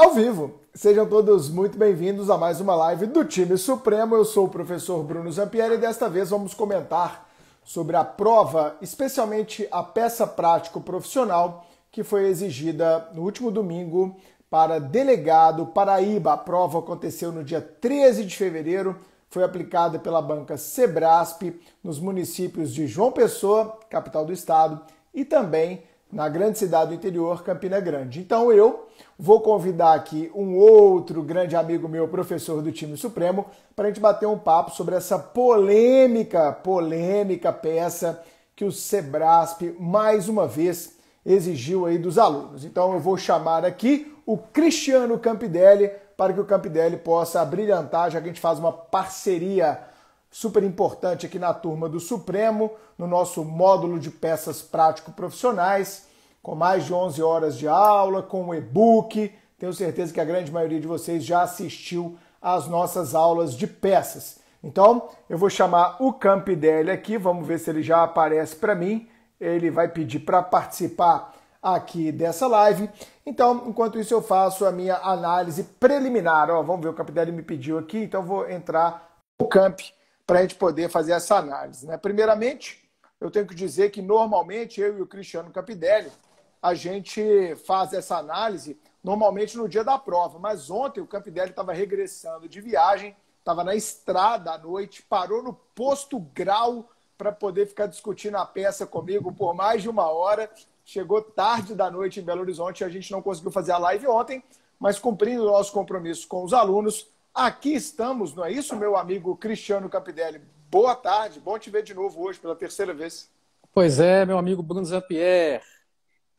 ao vivo. Sejam todos muito bem-vindos a mais uma live do Time Supremo. Eu sou o professor Bruno Zampieri e desta vez vamos comentar sobre a prova, especialmente a peça prático profissional que foi exigida no último domingo para delegado Paraíba. A prova aconteceu no dia 13 de fevereiro, foi aplicada pela banca Sebrasp nos municípios de João Pessoa, capital do estado, e também na grande cidade do interior, Campina Grande. Então eu Vou convidar aqui um outro grande amigo meu, professor do time Supremo, para a gente bater um papo sobre essa polêmica, polêmica peça que o Sebrasp mais uma vez exigiu aí dos alunos. Então eu vou chamar aqui o Cristiano Campidelli para que o Campidelli possa brilhantar, já que a gente faz uma parceria super importante aqui na turma do Supremo, no nosso módulo de peças prático profissionais com mais de 11 horas de aula, com o e-book. Tenho certeza que a grande maioria de vocês já assistiu às nossas aulas de peças. Então, eu vou chamar o Campidelli aqui, vamos ver se ele já aparece para mim. Ele vai pedir para participar aqui dessa live. Então, enquanto isso, eu faço a minha análise preliminar. Ó, vamos ver, o Campidelli me pediu aqui, então vou entrar no Camp para a gente poder fazer essa análise. Né? Primeiramente, eu tenho que dizer que normalmente eu e o Cristiano Campidelli a gente faz essa análise normalmente no dia da prova. Mas ontem o Campidelli estava regressando de viagem, estava na estrada à noite, parou no posto grau para poder ficar discutindo a peça comigo por mais de uma hora. Chegou tarde da noite em Belo Horizonte, a gente não conseguiu fazer a live ontem, mas cumprindo o nosso compromisso com os alunos, aqui estamos, não é isso, meu amigo Cristiano Campidelli? Boa tarde, bom te ver de novo hoje pela terceira vez. Pois é, meu amigo Bruno Zampier.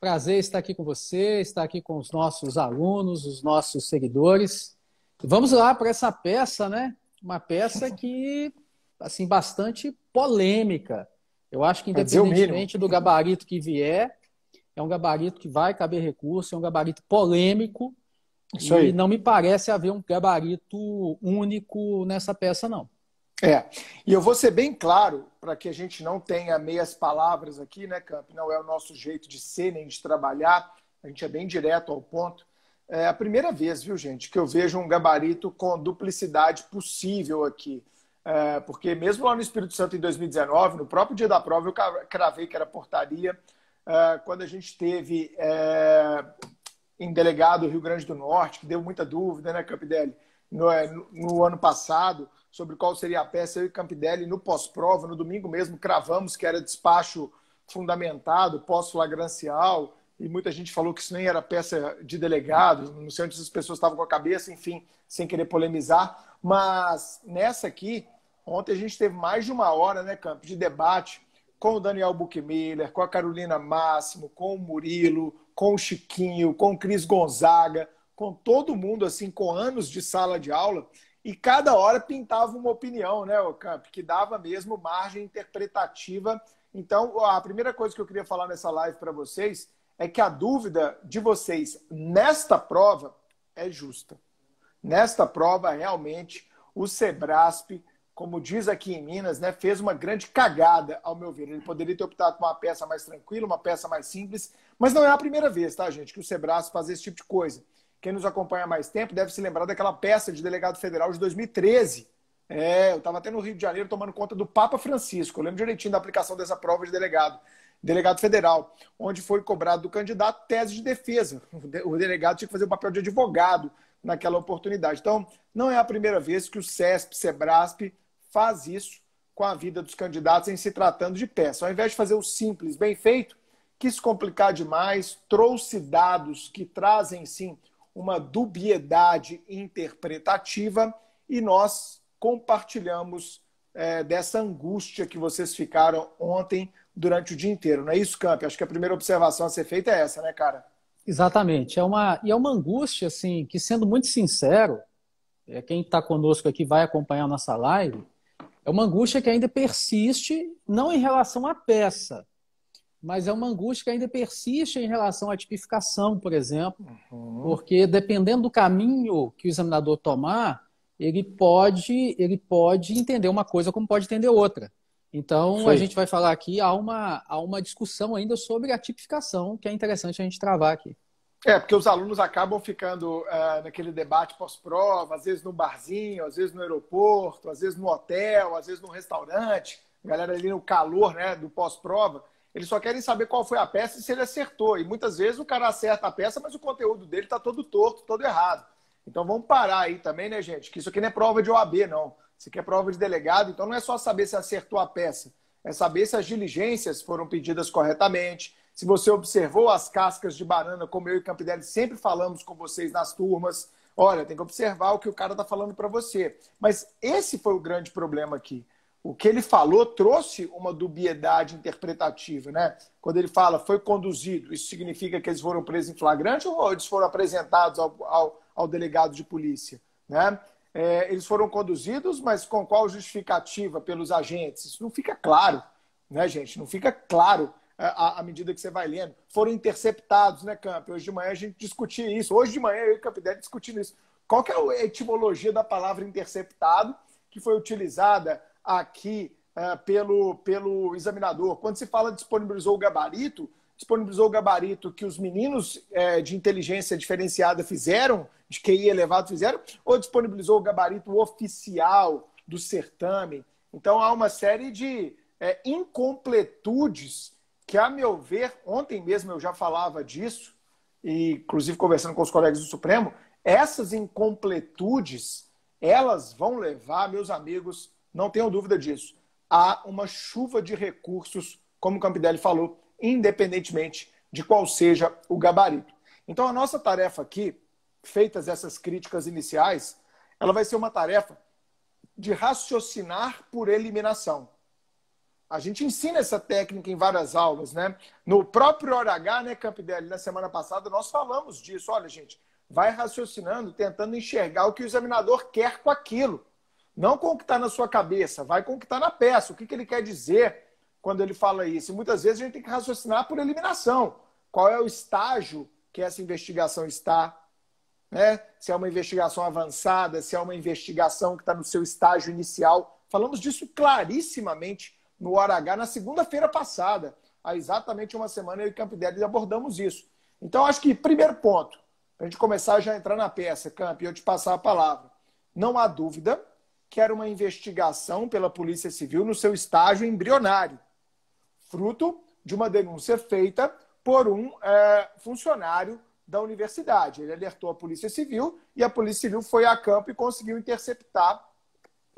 Prazer estar aqui com você, estar aqui com os nossos alunos, os nossos seguidores. Vamos lá para essa peça, né? Uma peça que, assim, bastante polêmica. Eu acho que, independentemente do gabarito que vier, é um gabarito que vai caber recurso, é um gabarito polêmico. Isso aí. E não me parece haver um gabarito único nessa peça, não. É. E eu vou ser bem claro para que a gente não tenha meias palavras aqui, né, Camp? Não é o nosso jeito de ser nem de trabalhar, a gente é bem direto ao ponto. É a primeira vez, viu, gente, que eu vejo um gabarito com duplicidade possível aqui. É, porque mesmo lá no Espírito Santo em 2019, no próprio dia da prova, eu cravei que era portaria. É, quando a gente teve é, em delegado Rio Grande do Norte, que deu muita dúvida, né, Campidelli, no, é, no, no ano passado, sobre qual seria a peça. Eu e Campidelli, no pós-prova, no domingo mesmo, cravamos que era despacho fundamentado, pós-flagrancial, e muita gente falou que isso nem era peça de delegado, não sei onde as pessoas estavam com a cabeça, enfim, sem querer polemizar. Mas nessa aqui, ontem a gente teve mais de uma hora, né, Campo de debate com o Daniel Buchmiller, com a Carolina Máximo, com o Murilo, com o Chiquinho, com o Cris Gonzaga, com todo mundo, assim, com anos de sala de aula e cada hora pintava uma opinião, né, o Camp, que dava mesmo margem interpretativa. Então, a primeira coisa que eu queria falar nessa live para vocês é que a dúvida de vocês nesta prova é justa. Nesta prova, realmente, o Sebrasp, como diz aqui em Minas, né, fez uma grande cagada, ao meu ver. Ele poderia ter optado por uma peça mais tranquila, uma peça mais simples, mas não é a primeira vez, tá, gente, que o Sebrasp faz esse tipo de coisa. Quem nos acompanha há mais tempo deve se lembrar daquela peça de delegado federal de 2013. É, eu estava até no Rio de Janeiro tomando conta do Papa Francisco. Eu lembro direitinho da aplicação dessa prova de delegado, delegado federal, onde foi cobrado do candidato tese de defesa. O delegado tinha que fazer o papel de advogado naquela oportunidade. Então, não é a primeira vez que o CESP, SEBRASP, faz isso com a vida dos candidatos em se tratando de peça. Ao invés de fazer o simples, bem feito, quis complicar demais, trouxe dados que trazem, sim, uma dubiedade interpretativa e nós compartilhamos é, dessa angústia que vocês ficaram ontem durante o dia inteiro. Não é isso, Camp? Acho que a primeira observação a ser feita é essa, né, cara? Exatamente. É uma, e é uma angústia, assim, que sendo muito sincero, é, quem está conosco aqui vai acompanhar a nossa live, é uma angústia que ainda persiste, não em relação à peça, mas é uma angústia que ainda persiste em relação à tipificação, por exemplo, uhum. porque dependendo do caminho que o examinador tomar, ele pode, ele pode entender uma coisa como pode entender outra. Então, Foi. a gente vai falar aqui, há uma, há uma discussão ainda sobre a tipificação, que é interessante a gente travar aqui. É, porque os alunos acabam ficando uh, naquele debate pós-prova, às vezes no barzinho, às vezes no aeroporto, às vezes no hotel, às vezes no restaurante, a galera ali no calor né, do pós-prova. Eles só querem saber qual foi a peça e se ele acertou. E muitas vezes o cara acerta a peça, mas o conteúdo dele está todo torto, todo errado. Então vamos parar aí também, né, gente? Que isso aqui não é prova de OAB, não. Isso aqui é prova de delegado, então não é só saber se acertou a peça. É saber se as diligências foram pedidas corretamente, se você observou as cascas de banana, como eu e Campidelli sempre falamos com vocês nas turmas. Olha, tem que observar o que o cara está falando para você. Mas esse foi o grande problema aqui o que ele falou trouxe uma dubiedade interpretativa, né? Quando ele fala foi conduzido, isso significa que eles foram presos em flagrante ou eles foram apresentados ao, ao, ao delegado de polícia, né? É, eles foram conduzidos, mas com qual justificativa pelos agentes? Isso não fica claro, né, gente? Não fica claro é, à, medida que você vai lendo. Foram interceptados, né, Camp? Hoje de manhã a gente discutia isso. Hoje de manhã eu e o Campidelli discutindo isso. Qual que é a etimologia da palavra interceptado que foi utilizada aqui é, pelo, pelo examinador. Quando se fala disponibilizou o gabarito, disponibilizou o gabarito que os meninos é, de inteligência diferenciada fizeram, de QI elevado fizeram, ou disponibilizou o gabarito oficial do certame. Então há uma série de é, incompletudes que, a meu ver, ontem mesmo eu já falava disso, e inclusive conversando com os colegas do Supremo, essas incompletudes elas vão levar, meus amigos, não tenho dúvida disso. Há uma chuva de recursos, como o Campidelli falou, independentemente de qual seja o gabarito. Então, a nossa tarefa aqui, feitas essas críticas iniciais, ela vai ser uma tarefa de raciocinar por eliminação. A gente ensina essa técnica em várias aulas, né? No próprio Hora H, né, Campidelli, na semana passada, nós falamos disso. Olha, gente, vai raciocinando, tentando enxergar o que o examinador quer com aquilo. Não com o que está na sua cabeça, vai com o que está na peça. O que, que ele quer dizer quando ele fala isso? E muitas vezes a gente tem que raciocinar por eliminação. Qual é o estágio que essa investigação está? Né? Se é uma investigação avançada, se é uma investigação que está no seu estágio inicial. Falamos disso clarissimamente no Hora H na segunda-feira passada. Há exatamente uma semana eu e Campidelli abordamos isso. Então, acho que, primeiro ponto, para a gente começar a já entrar na peça, Camp, e eu te passar a palavra. Não há dúvida que era uma investigação pela Polícia Civil no seu estágio embrionário, fruto de uma denúncia feita por um é, funcionário da universidade. Ele alertou a Polícia Civil e a Polícia Civil foi a campo e conseguiu interceptar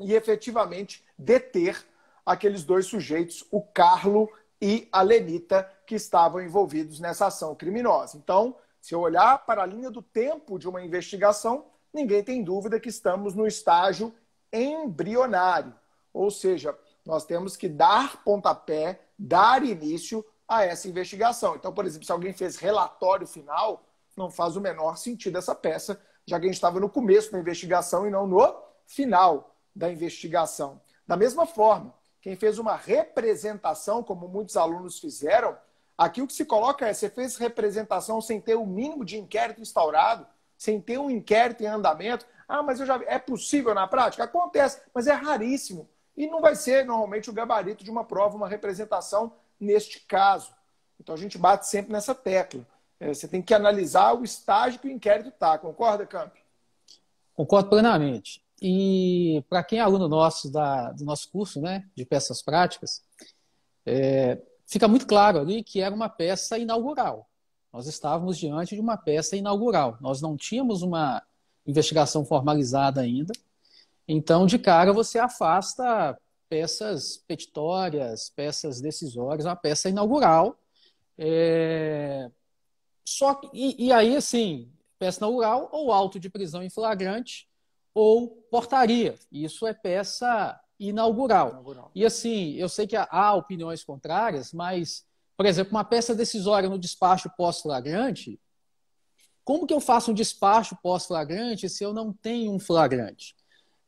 e efetivamente deter aqueles dois sujeitos, o Carlo e a Lenita, que estavam envolvidos nessa ação criminosa. Então, se eu olhar para a linha do tempo de uma investigação, ninguém tem dúvida que estamos no estágio embrionário, ou seja, nós temos que dar pontapé, dar início a essa investigação. Então, por exemplo, se alguém fez relatório final, não faz o menor sentido essa peça, já que a gente estava no começo da investigação e não no final da investigação. Da mesma forma, quem fez uma representação, como muitos alunos fizeram, aqui o que se coloca é: você fez representação sem ter o mínimo de inquérito instaurado, sem ter um inquérito em andamento, ah, mas eu já vi. É possível na prática? Acontece, mas é raríssimo. E não vai ser normalmente o gabarito de uma prova, uma representação neste caso. Então a gente bate sempre nessa tecla. É, você tem que analisar o estágio que o inquérito está. Concorda, Camp? Concordo plenamente. E para quem é aluno nosso da, do nosso curso né, de peças práticas, é, fica muito claro ali que era uma peça inaugural. Nós estávamos diante de uma peça inaugural. Nós não tínhamos uma investigação formalizada ainda. Então, de cara, você afasta peças petitórias, peças decisórias, uma peça inaugural. É... Só que, e, e, aí, assim, peça inaugural ou auto de prisão em flagrante ou portaria. Isso é peça inaugural. inaugural. E assim, eu sei que há opiniões contrárias, mas, por exemplo, uma peça decisória no despacho pós-flagrante, como que eu faço um despacho pós-flagrante se eu não tenho um flagrante?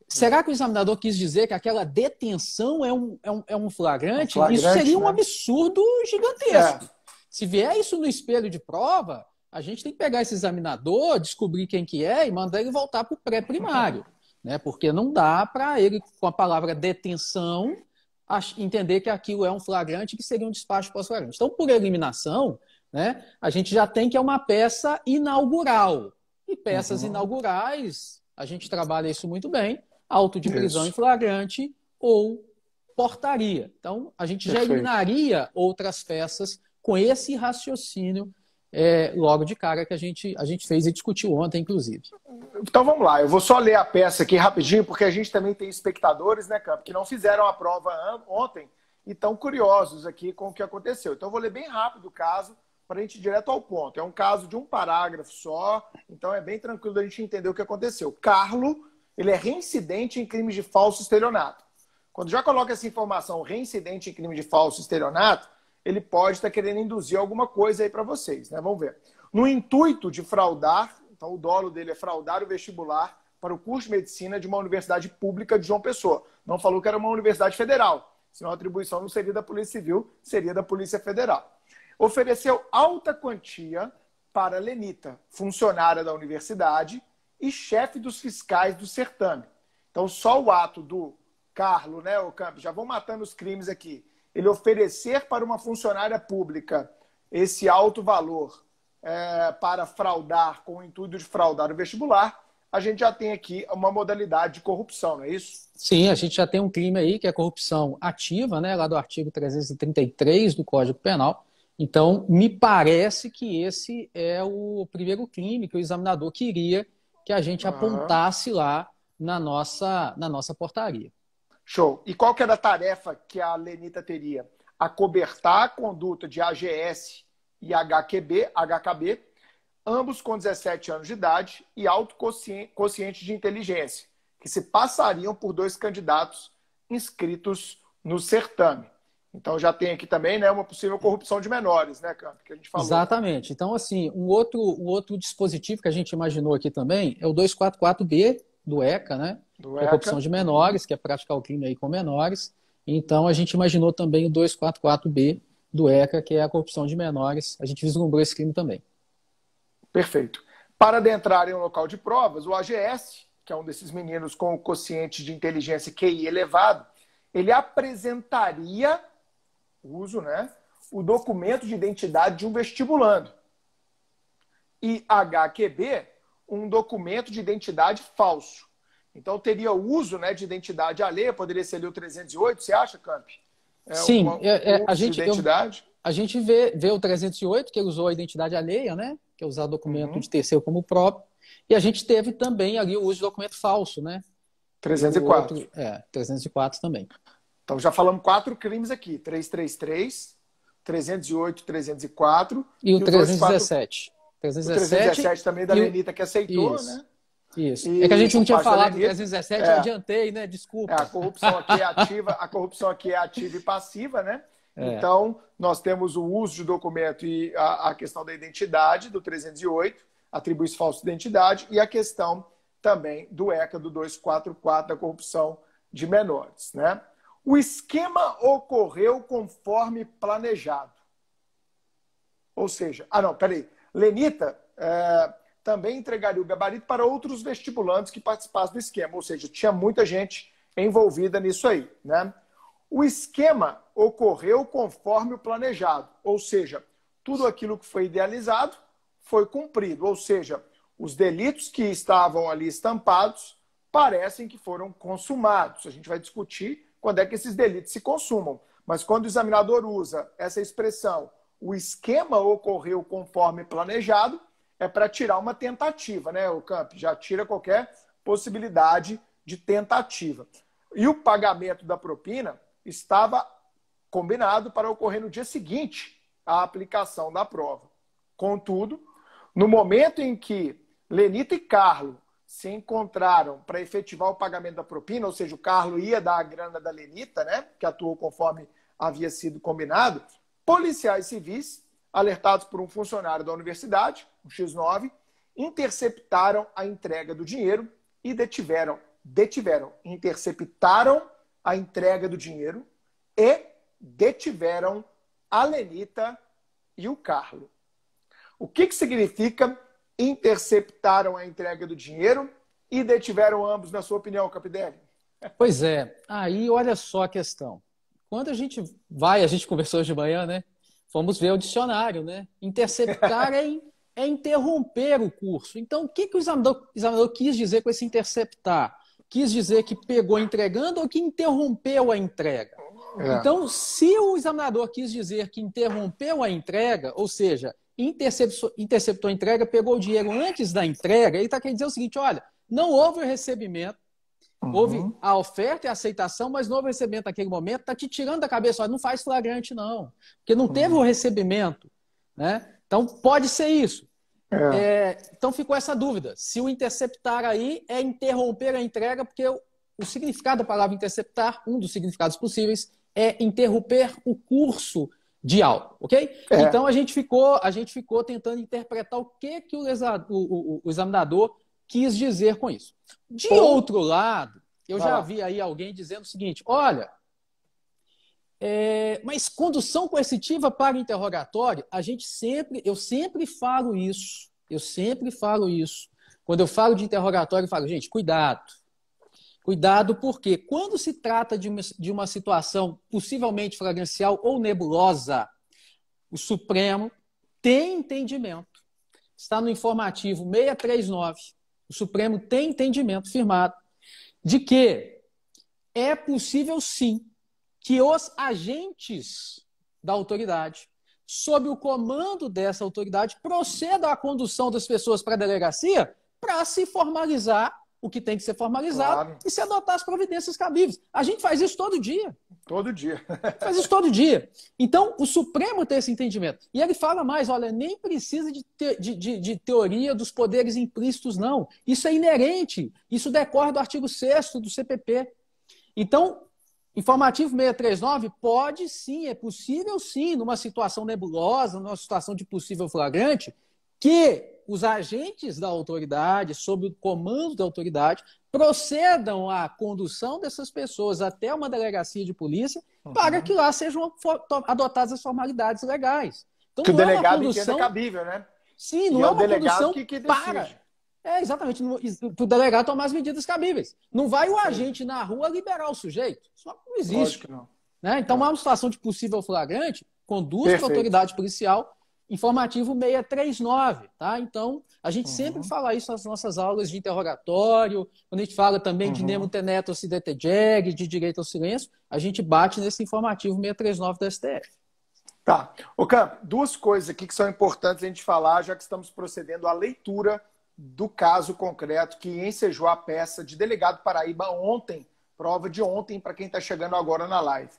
Será que o examinador quis dizer que aquela detenção é um, é um, é um, flagrante? É um flagrante? Isso seria né? um absurdo gigantesco. É. Se vier isso no espelho de prova, a gente tem que pegar esse examinador, descobrir quem que é e mandar ele voltar para o pré-primário. Né? Porque não dá para ele, com a palavra detenção, entender que aquilo é um flagrante que seria um despacho pós-flagrante. Então, por eliminação, né? A gente já tem que é uma peça inaugural. E peças uhum. inaugurais, a gente trabalha isso muito bem, auto de prisão isso. em flagrante ou portaria. Então, a gente Perfeito. já eliminaria outras peças com esse raciocínio é, logo de cara que a gente, a gente fez e discutiu ontem, inclusive. Então vamos lá, eu vou só ler a peça aqui rapidinho, porque a gente também tem espectadores, né, Campo, que não fizeram a prova ontem e estão curiosos aqui com o que aconteceu. Então eu vou ler bem rápido o caso para a gente ir direto ao ponto. É um caso de um parágrafo só, então é bem tranquilo da gente entender o que aconteceu. Carlo, ele é reincidente em crimes de falso estelionato. Quando já coloca essa informação, reincidente em crime de falso estelionato, ele pode estar querendo induzir alguma coisa aí para vocês, né? Vamos ver. No intuito de fraudar, então o dolo dele é fraudar o vestibular para o curso de medicina de uma universidade pública de João Pessoa. Não falou que era uma universidade federal, senão a atribuição não seria da Polícia Civil, seria da Polícia Federal ofereceu alta quantia para Lenita, funcionária da universidade e chefe dos fiscais do certame. Então, só o ato do Carlos, né, o Campos, já vão matando os crimes aqui. Ele oferecer para uma funcionária pública esse alto valor é, para fraudar, com o intuito de fraudar o vestibular, a gente já tem aqui uma modalidade de corrupção, não é isso? Sim, a gente já tem um crime aí que é corrupção ativa, né, lá do artigo 333 do Código Penal, então, me parece que esse é o primeiro crime que o examinador queria que a gente uhum. apontasse lá na nossa, na nossa portaria. Show. E qual que era a tarefa que a Lenita teria? Acobertar a conduta de AGS e HQB, HKB, ambos com 17 anos de idade e autoconsciente de inteligência, que se passariam por dois candidatos inscritos no certame. Então já tem aqui também né, uma possível corrupção de menores, né, Campo? que a gente falou. Exatamente. Então, assim, um outro, um outro dispositivo que a gente imaginou aqui também é o 244B do ECA, né? Do ECA. É corrupção de menores, que é praticar o crime aí com menores. Então, a gente imaginou também o 244B do ECA, que é a corrupção de menores. A gente vislumbrou esse crime também. Perfeito. Para adentrar em um local de provas, o AGS, que é um desses meninos com o quociente de inteligência QI elevado, ele apresentaria uso, né? O documento de identidade de um vestibulando. E HQB, um documento de identidade falso. Então teria o uso né, de identidade alheia, poderia ser ali o 308, você acha, Camp? É, Sim, uma, é, é a gente. Identidade. Eu, a gente vê, vê o 308, que usou a identidade alheia, né? Que é usar documento uhum. de terceiro como próprio. E a gente teve também ali o uso de documento falso, né? 304. Outro, é, 304 também. Então já falamos quatro crimes aqui: 333, 308, 304 e o 317. 317, o 317 também da e... Lenita que aceitou, Isso. né? Isso. E é que a gente não tinha falado do 317, é. eu adiantei, né? Desculpa. É, a corrupção aqui é ativa, a corrupção aqui é ativa e passiva, né? É. Então, nós temos o uso de documento e a, a questão da identidade do 308, atribui falsa de identidade, e a questão também do ECA do 244 da corrupção de menores, né? O esquema ocorreu conforme planejado. Ou seja, ah não, peraí. Lenita é, também entregaria o gabarito para outros vestibulantes que participassem do esquema. Ou seja, tinha muita gente envolvida nisso aí. Né? O esquema ocorreu conforme o planejado. Ou seja, tudo aquilo que foi idealizado foi cumprido. Ou seja, os delitos que estavam ali estampados parecem que foram consumados. A gente vai discutir quando é que esses delitos se consumam. Mas quando o examinador usa essa expressão, o esquema ocorreu conforme planejado, é para tirar uma tentativa, né, o Camp? Já tira qualquer possibilidade de tentativa. E o pagamento da propina estava combinado para ocorrer no dia seguinte à aplicação da prova. Contudo, no momento em que Lenita e Carlos se encontraram para efetivar o pagamento da propina, ou seja, o Carlos ia dar a grana da Lenita, né, que atuou conforme havia sido combinado, policiais civis, alertados por um funcionário da universidade, o um X9, interceptaram a entrega do dinheiro e detiveram, detiveram, interceptaram a entrega do dinheiro e detiveram a Lenita e o Carlos. O que, que significa interceptaram a entrega do dinheiro e detiveram ambos, na sua opinião, Capidelli? Pois é. Aí, olha só a questão. Quando a gente vai, a gente conversou hoje de manhã, né? Vamos ver o dicionário, né? Interceptar é, in, é interromper o curso. Então, o que, que o examinador, examinador quis dizer com esse interceptar? Quis dizer que pegou entregando ou que interrompeu a entrega? É. Então, se o examinador quis dizer que interrompeu a entrega, ou seja, interceptou, interceptou a entrega, pegou o dinheiro antes da entrega, ele está querendo dizer o seguinte: olha, não houve recebimento, uhum. houve a oferta e a aceitação, mas não houve recebimento naquele momento, está te tirando da cabeça, olha, não faz flagrante, não, porque não teve uhum. o recebimento. Né? Então, pode ser isso. É. É, então ficou essa dúvida. Se o interceptar aí é interromper a entrega, porque o, o significado da palavra interceptar, um dos significados possíveis, é interromper o curso de algo, ok? É. Então a gente ficou, a gente ficou tentando interpretar o que que o, exa, o, o, o examinador quis dizer com isso. De Pô. outro lado, eu Vai já lá. vi aí alguém dizendo o seguinte: olha, é, mas condução coercitiva para interrogatório, a gente sempre, eu sempre falo isso, eu sempre falo isso. Quando eu falo de interrogatório, eu falo, gente, cuidado. Cuidado, porque quando se trata de uma, de uma situação possivelmente fragancial ou nebulosa, o Supremo tem entendimento. Está no informativo 639. O Supremo tem entendimento firmado de que é possível sim que os agentes da autoridade, sob o comando dessa autoridade, procedam à condução das pessoas para a delegacia para se formalizar o que tem que ser formalizado claro. e se adotar as providências cabíveis. A gente faz isso todo dia. Todo dia. faz isso todo dia. Então, o Supremo tem esse entendimento. E ele fala mais: olha, nem precisa de, te, de, de, de teoria dos poderes implícitos, não. Isso é inerente. Isso decorre do artigo 6 do CPP. Então, Informativo 639 pode sim, é possível sim, numa situação nebulosa, numa situação de possível flagrante, que os agentes da autoridade, sob o comando da autoridade, procedam à condução dessas pessoas até uma delegacia de polícia uhum. para que lá sejam adotadas as formalidades legais. Então, que o é delegado é condução... cabível, né? Sim, não e é, é uma condução que, que para. É, exatamente. O delegado tomar as medidas cabíveis. Não vai o agente na rua liberar o sujeito. Isso não existe. Lógico que não. Né? Então, não. uma situação de possível flagrante conduz para a autoridade policial informativo 639, tá? Então, a gente uhum. sempre fala isso nas nossas aulas de interrogatório, quando a gente fala também uhum. de Nemo Teneto CDT JEG, de direito ao silêncio, a gente bate nesse informativo 639 do STF. Tá. Ô, Cam, duas coisas aqui que são importantes a gente falar, já que estamos procedendo à leitura do caso concreto que ensejou a peça de delegado Paraíba ontem, prova de ontem, para quem está chegando agora na live.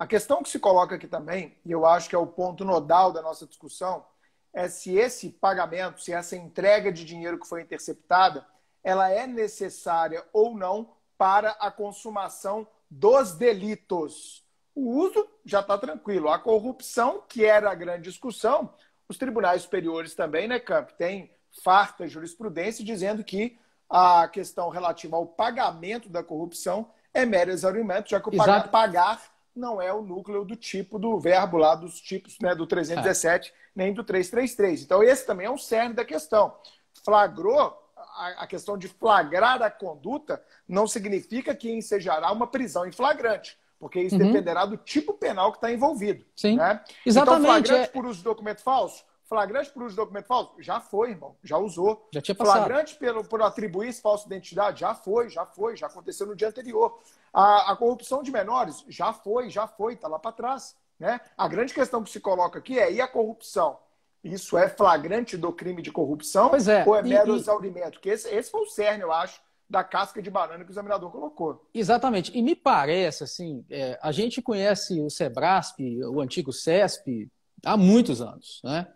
A questão que se coloca aqui também, e eu acho que é o ponto nodal da nossa discussão, é se esse pagamento, se essa entrega de dinheiro que foi interceptada, ela é necessária ou não para a consumação dos delitos. O uso já está tranquilo. A corrupção, que era a grande discussão, os tribunais superiores também, né, Camp, tem farta jurisprudência dizendo que a questão relativa ao pagamento da corrupção é mero exaurimento, já que o Exato. pagar não é o núcleo do tipo do verbo lá dos tipos né, do 317 nem do 333. Então esse também é um cerne da questão. Flagrou a, questão de flagrar a conduta não significa que ensejará uma prisão em flagrante, porque isso uhum. dependerá do tipo penal que está envolvido. Sim. Né? Exatamente. Então flagrante é... por uso de documento falso. Flagrante por uso de documento falso? Já foi, irmão. Já usou. Já tinha passado. Flagrante pelo, por atribuir falsa identidade? Já foi, já foi. Já aconteceu no dia anterior. A, a corrupção de menores já foi, já foi, está lá para trás. Né? A grande questão que se coloca aqui é: e a corrupção? Isso é flagrante do crime de corrupção pois é. ou é mero e, exaurimento? Que esse, esse foi o cerne, eu acho, da casca de banana que o examinador colocou. Exatamente. E me parece, assim, é, a gente conhece o SEBRASP, o antigo CESP, há muitos anos, né?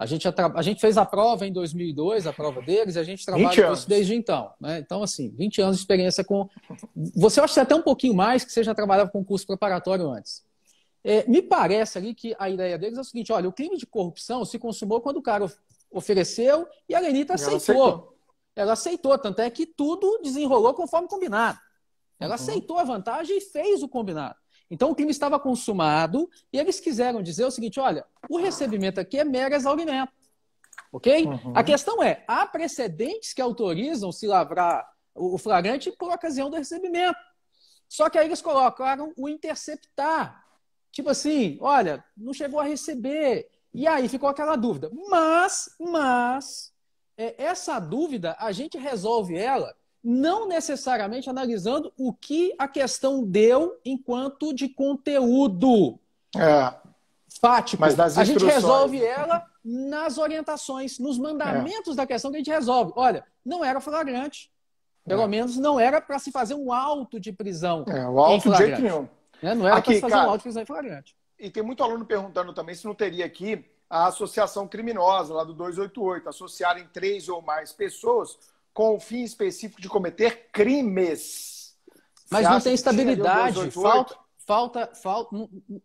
A gente, a gente fez a prova em 2002, a prova deles, e a gente trabalha com isso desde então. Né? Então, assim, 20 anos de experiência com. Você acha que é até um pouquinho mais, que você já trabalhava com curso preparatório antes. É, me parece ali que a ideia deles é o seguinte: olha, o crime de corrupção se consumou quando o cara ofereceu e a Lenita aceitou. aceitou. Ela aceitou, tanto é que tudo desenrolou conforme combinado. Ela uhum. aceitou a vantagem e fez o combinado. Então o crime estava consumado e eles quiseram dizer o seguinte: olha, o recebimento aqui é mero exaurimento. Ok? Uhum. A questão é: há precedentes que autorizam se lavrar o flagrante por ocasião do recebimento. Só que aí eles colocaram o interceptar. Tipo assim, olha, não chegou a receber. E aí ficou aquela dúvida. Mas, mas, é, essa dúvida a gente resolve ela não necessariamente analisando o que a questão deu enquanto de conteúdo. É. Fático. Mas nas a gente resolve ela nas orientações, nos é. mandamentos é. da questão que a gente resolve. Olha, não era flagrante. Pelo é. menos não era para se fazer um auto de prisão. É, o auto de jeito nenhum. Né? Não era para se fazer cara, um auto de prisão em flagrante. E tem muito aluno perguntando também se não teria aqui a associação criminosa lá do 288, associarem três ou mais pessoas com o fim específico de cometer crimes. Mas Você não tem estabilidade. Falta, falta, falta.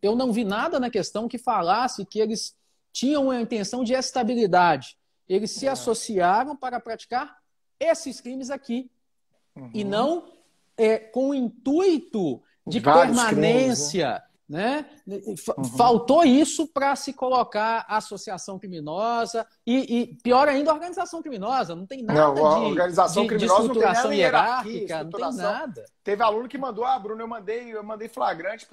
Eu não vi nada na questão que falasse que eles tinham a intenção de estabilidade. Eles se é. associaram para praticar esses crimes aqui. Uhum. E não é, com o intuito de Vários permanência. Crimes, né? Né? Uhum. Faltou isso para se colocar associação criminosa e, e, pior ainda, organização criminosa. Não tem nada não, de, organização de, criminosa de estruturação não hierárquica, não tem nada. Teve aluno que mandou, ah, Bruno, eu mandei, eu mandei flagrante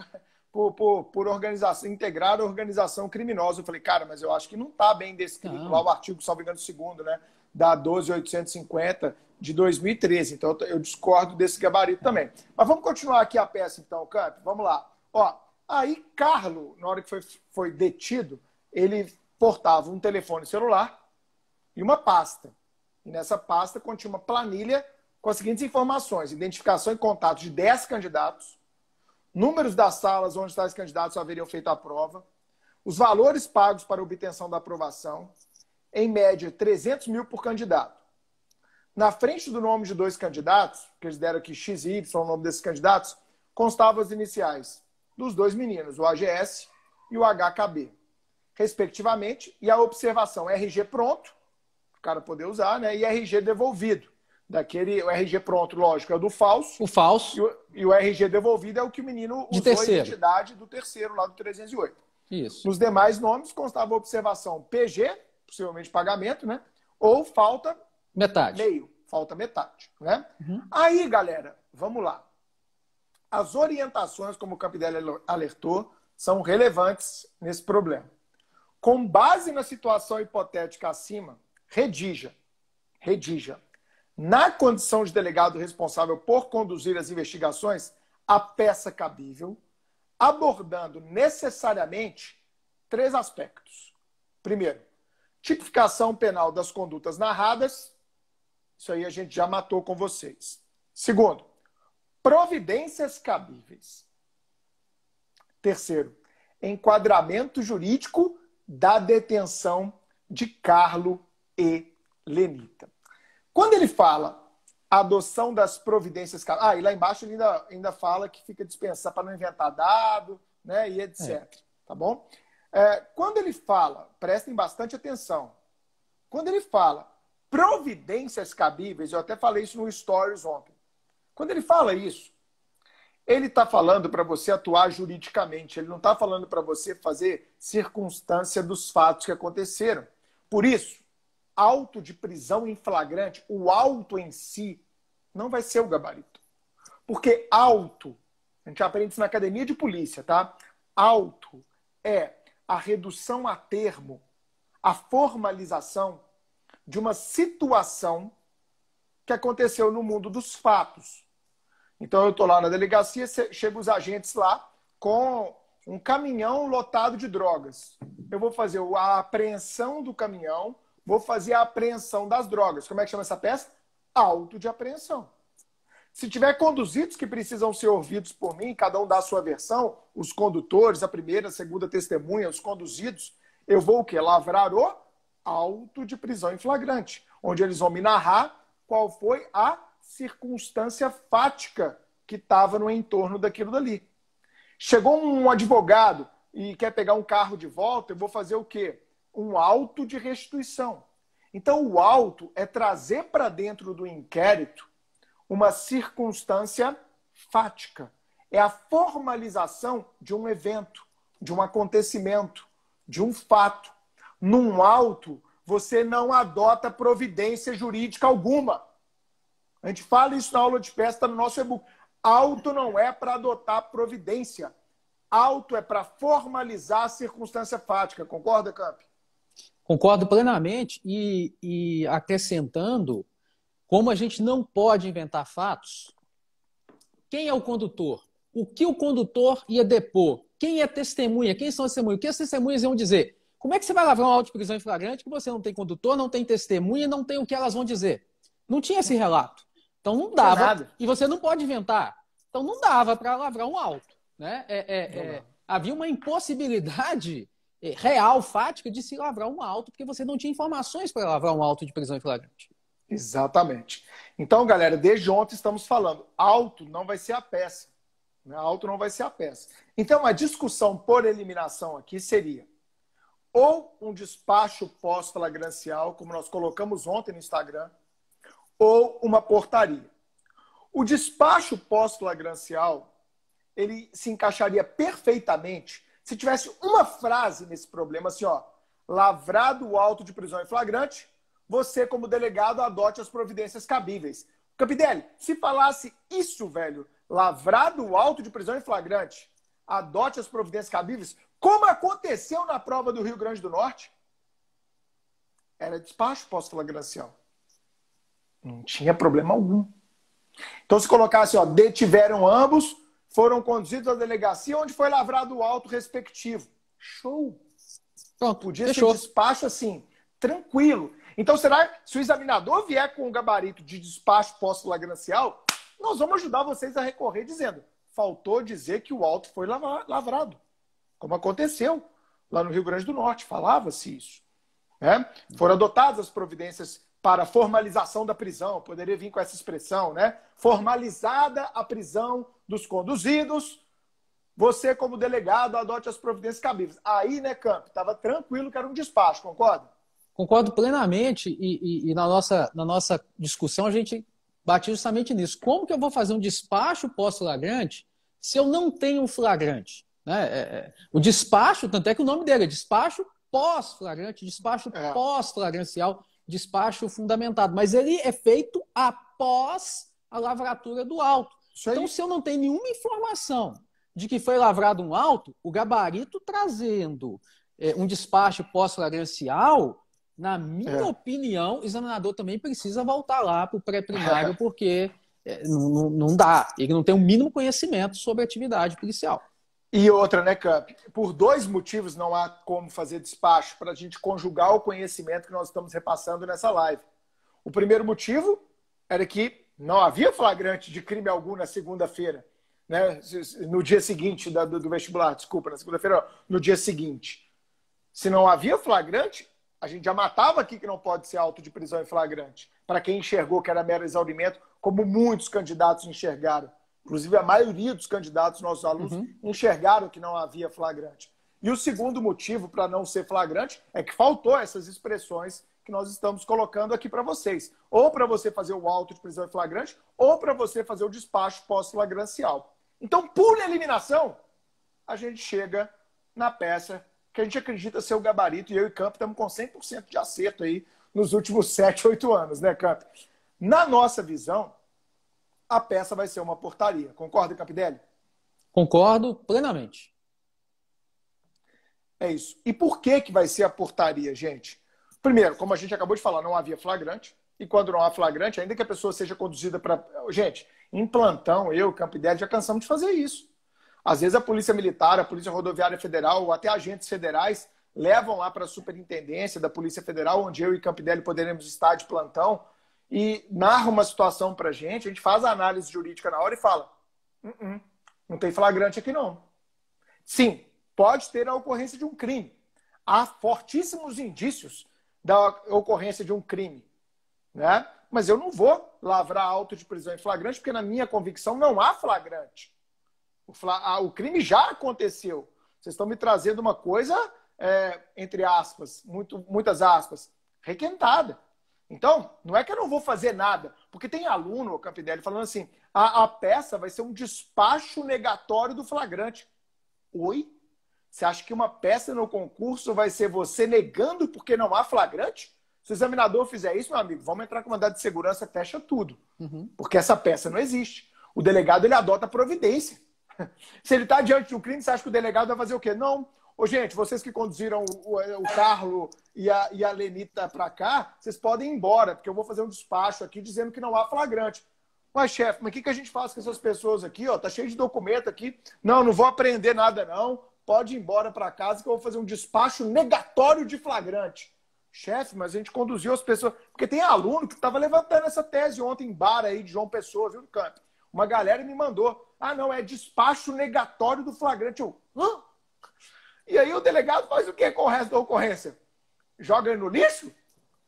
por, por, por organização, integrar organização criminosa. Eu falei, cara, mas eu acho que não está bem descrito não. lá o artigo, salvo engano, segundo, né? Da 12850 de 2013. Então eu discordo desse gabarito também. Mas vamos continuar aqui a peça, então, Camp. Vamos lá. Ó, Aí, Carlo, na hora que foi, foi detido, ele portava um telefone celular e uma pasta. E nessa pasta continha uma planilha com as seguintes informações: identificação e contato de 10 candidatos, números das salas onde tais candidatos haveriam feito a prova, os valores pagos para obtenção da aprovação, em média 300 mil por candidato. Na frente do nome de dois candidatos, que eles deram aqui X e Y, o nome desses candidatos, constavam as iniciais dos dois meninos, o AGS e o HKB, respectivamente, e a observação RG pronto, o cara poder usar, né? E RG devolvido. Daquele, o RG pronto, lógico, é o do falso. O falso. E o, e o RG devolvido é o que o menino De usou terceiro. a identidade do terceiro, lá do 308. Isso. Nos demais nomes constava observação PG, possivelmente pagamento, né? Ou falta metade. Meio, falta metade, né? Uhum. Aí, galera, vamos lá as orientações, como o Capidelli alertou, são relevantes nesse problema. Com base na situação hipotética acima, redija, redija. Na condição de delegado responsável por conduzir as investigações, a peça cabível, abordando necessariamente três aspectos. Primeiro, tipificação penal das condutas narradas. Isso aí a gente já matou com vocês. Segundo, providências cabíveis. Terceiro, enquadramento jurídico da detenção de Carlo e Lenita. Quando ele fala adoção das providências cabíveis, ah, e lá embaixo ele ainda, ainda fala que fica dispensado para não inventar dado, né, e etc. É. Tá bom? É, quando ele fala, prestem bastante atenção, quando ele fala providências cabíveis, eu até falei isso no Stories ontem, quando ele fala isso, ele está falando para você atuar juridicamente, ele não está falando para você fazer circunstância dos fatos que aconteceram. Por isso, auto de prisão em flagrante, o auto em si, não vai ser o gabarito. Porque auto, a gente aprende isso na academia de polícia, tá? Auto é a redução a termo, a formalização de uma situação que aconteceu no mundo dos fatos. Então eu estou lá na delegacia, chegam os agentes lá com um caminhão lotado de drogas. Eu vou fazer a apreensão do caminhão, vou fazer a apreensão das drogas. Como é que chama essa peça? Auto de apreensão. Se tiver conduzidos que precisam ser ouvidos por mim, cada um dá a sua versão, os condutores, a primeira, a segunda testemunha, os conduzidos, eu vou o quê? Lavrar o auto de prisão em flagrante, onde eles vão me narrar qual foi a circunstância fática que estava no entorno daquilo dali. Chegou um advogado e quer pegar um carro de volta, eu vou fazer o quê? Um auto de restituição. Então, o auto é trazer para dentro do inquérito uma circunstância fática. É a formalização de um evento, de um acontecimento, de um fato. Num auto, você não adota providência jurídica alguma. A gente fala isso na aula de festa no nosso e-book. Auto não é para adotar providência. Auto é para formalizar a circunstância fática. Concorda, Camp? Concordo plenamente e, e acrescentando, como a gente não pode inventar fatos, quem é o condutor? O que o condutor ia depor? Quem é testemunha? Quem são as testemunhas? O que as testemunhas iam dizer? Como é que você vai lavar um auto-prisão de em flagrante que você não tem condutor, não tem testemunha, não tem o que elas vão dizer? Não tinha esse relato. Então não dava. E você não pode inventar. Então não dava para lavrar um auto. Né? É, é, é, havia uma impossibilidade eh, real, fática, de se lavrar um auto, porque você não tinha informações para lavrar um auto de prisão em flagrante. Exatamente. Então, galera, desde ontem estamos falando, auto não vai ser a peça. Né? Auto não vai ser a peça. Então, a discussão por eliminação aqui seria ou um despacho pós-flagrancial, como nós colocamos ontem no Instagram, ou uma portaria. O despacho pós-flagrancial, ele se encaixaria perfeitamente se tivesse uma frase nesse problema assim, ó, lavrado o auto de prisão em flagrante, você como delegado adote as providências cabíveis. Capidelli, se falasse isso, velho, lavrado o auto de prisão em flagrante, adote as providências cabíveis, como aconteceu na prova do Rio Grande do Norte, era despacho pós-flagrancial. Não tinha problema algum. Então, se colocasse, ó, detiveram ambos, foram conduzidos à delegacia onde foi lavrado o auto respectivo. Show! Então, podia Fechou. ser despacho assim, tranquilo. Então, será que se o examinador vier com o gabarito de despacho pós-flagrancial, nós vamos ajudar vocês a recorrer dizendo: faltou dizer que o auto foi lavrado como aconteceu lá no Rio Grande do Norte, falava-se isso. Né? Foram adotadas as providências para formalização da prisão, poderia vir com essa expressão, né? Formalizada a prisão dos conduzidos, você, como delegado, adote as providências cabíveis. Aí, né, Campo estava tranquilo que era um despacho, concorda? Concordo plenamente, e, e, e, na, nossa, na nossa discussão a gente batia justamente nisso. Como que eu vou fazer um despacho pós-flagrante se eu não tenho um flagrante? Né? É, é, o despacho, tanto é que o nome dele é despacho pós-flagrante, despacho é. pós-flagrancial, despacho fundamentado. Mas ele é feito após a lavratura do auto. Então, se eu não tenho nenhuma informação de que foi lavrado um auto, o gabarito trazendo é, um despacho pós-flagrancial, na minha é. opinião, o examinador também precisa voltar lá para o pré-primário, é. porque é, não, não, não dá. Ele não tem o mínimo conhecimento sobre a atividade policial. E outra, né, Camp? Por dois motivos não há como fazer despacho para a gente conjugar o conhecimento que nós estamos repassando nessa live. O primeiro motivo era que não havia flagrante de crime algum na segunda-feira, né? no dia seguinte do vestibular, desculpa, na segunda-feira, no dia seguinte. Se não havia flagrante, a gente já matava aqui que não pode ser auto de prisão em flagrante, para quem enxergou que era mero exaurimento, como muitos candidatos enxergaram. Inclusive, a maioria dos candidatos, nossos alunos, uhum. enxergaram que não havia flagrante. E o segundo motivo para não ser flagrante é que faltou essas expressões que nós estamos colocando aqui para vocês. Ou para você fazer o auto de prisão em flagrante, ou para você fazer o despacho pós-flagrancial. Então, por eliminação, a gente chega na peça que a gente acredita ser o gabarito, e eu e Campo estamos com 100% de acerto aí nos últimos 7, 8 anos, né, Campo Na nossa visão, a peça vai ser uma portaria. Concorda, Capidelli? Concordo plenamente. É isso. E por que, que vai ser a portaria, gente? Primeiro, como a gente acabou de falar, não havia flagrante. E quando não há flagrante, ainda que a pessoa seja conduzida para. Gente, em plantão, eu, Campidelli, já cansamos de fazer isso. Às vezes a Polícia Militar, a Polícia Rodoviária Federal, ou até agentes federais levam lá para a superintendência da Polícia Federal, onde eu e Campidelli poderemos estar de plantão, e narra uma situação para a gente, a gente faz a análise jurídica na hora e fala: não, uh-uh, não, não tem flagrante aqui não. Sim, pode ter a ocorrência de um crime. Há fortíssimos indícios da ocorrência de um crime, né? Mas eu não vou lavrar auto de prisão em flagrante, porque na minha convicção não há flagrante. O, fla... o crime já aconteceu. Vocês estão me trazendo uma coisa, é, entre aspas, muito, muitas aspas, requentada. Então, não é que eu não vou fazer nada, porque tem aluno, Campidelli, falando assim: a, a peça vai ser um despacho negatório do flagrante. Oi? Você acha que uma peça no concurso vai ser você negando porque não há flagrante? Se o examinador fizer isso, meu amigo, vamos entrar com mandado de segurança, fecha tudo. Uhum. Porque essa peça não existe. O delegado ele adota providência. Se ele está diante de um crime, você acha que o delegado vai fazer o quê? Não, Ô, gente, vocês que conduziram o, o é, Carlo e a, e a Lenita para cá, vocês podem ir embora, porque eu vou fazer um despacho aqui dizendo que não há flagrante. Mas chefe, mas o que, que a gente faz com essas pessoas aqui? Ó, tá cheio de documento aqui. Não, não vou aprender nada, não. Pode ir embora para casa que eu vou fazer um despacho negatório de flagrante. Chefe, mas a gente conduziu as pessoas. Porque tem aluno que estava levantando essa tese ontem em bar aí de João Pessoa, viu, no campo. Uma galera me mandou. Ah, não, é despacho negatório do flagrante. Eu, hã? E aí o delegado faz o que com o resto da ocorrência? Joga ele no lixo?